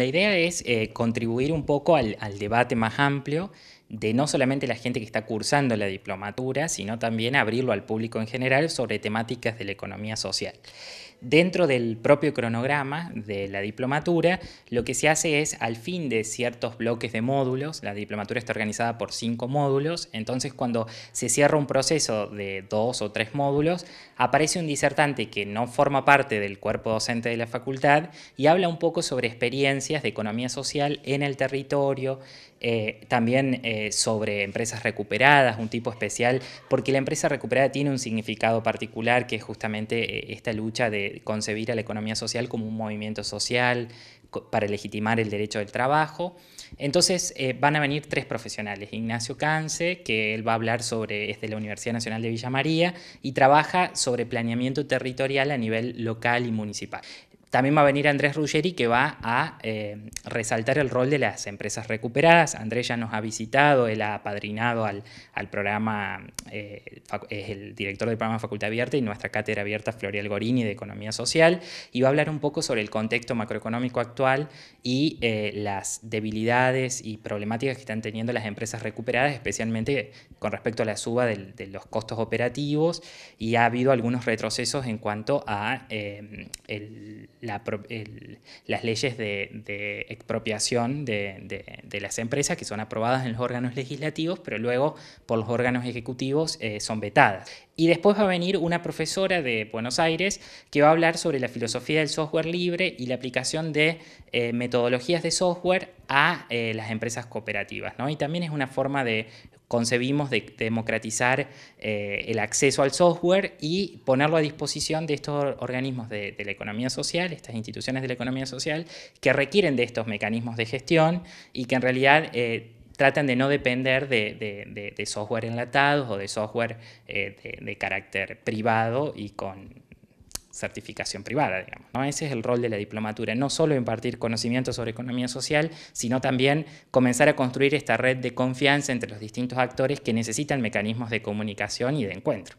La idea es eh, contribuir un poco al, al, debate más amplio de no solamente la gente que está cursando la diplomatura, sino también abrirlo al público en general sobre temáticas de la economía social dentro del propio cronograma de la diplomatura, lo que se hace es al fin de ciertos bloques de módulos, la diplomatura está organizada por cinco módulos, entonces cuando se cierra un proceso de dos o tres módulos, aparece un disertante que no forma parte del cuerpo docente de la facultad y habla un poco sobre experiencias de economía social en el territorio, eh, también eh, sobre empresas recuperadas, un tipo especial, porque la empresa recuperada tiene un significado particular que es justamente eh, esta lucha de concebir a la economía social como un movimiento social para legitimar el derecho del trabajo. Entonces eh, van a venir tres profesionales, Ignacio Canse, que él va a hablar sobre, es de la Universidad Nacional de Villa María y trabaja sobre planeamiento territorial a nivel local y municipal. También va a venir Andrés Ruggeri que va a eh, resaltar el rol de las empresas recuperadas. Andrés ya nos ha visitado, él ha apadrinado al, programa, eh, es el director del programa Facultad Abierta y nuestra cátedra abierta Florial Gorini de Economía Social y va a hablar un poco sobre el contexto macroeconómico actual y eh, las debilidades y problemáticas que están teniendo las empresas recuperadas, especialmente con respecto a la suba de los costos operativos y ha habido algunos retrocesos en cuanto a el las leyes de, expropiación de, las empresas que son aprobadas en los órganos legislativos, pero luego por los órganos ejecutivos eh, son vetadas. Y después va a venir una profesora de Buenos Aires que va a hablar sobre la filosofía del software libre y la aplicación de eh, metodologías de software a eh, las empresas cooperativas. Y también es una forma de concebimos de democratizar eh, el acceso al software y ponerlo a disposición de estos organismos de, la economía social, estas instituciones de la economía social, que requieren de estos mecanismos de gestión y que en realidad eh, tratan de no depender de, software enlatados o de software eh, de, carácter privado y con certificación privada, digamos. Ese es el rol de la diplomatura, no solo impartir conocimiento sobre economía social, sino también comenzar a construir esta red de confianza entre los distintos actores que necesitan mecanismos de comunicación y de encuentro.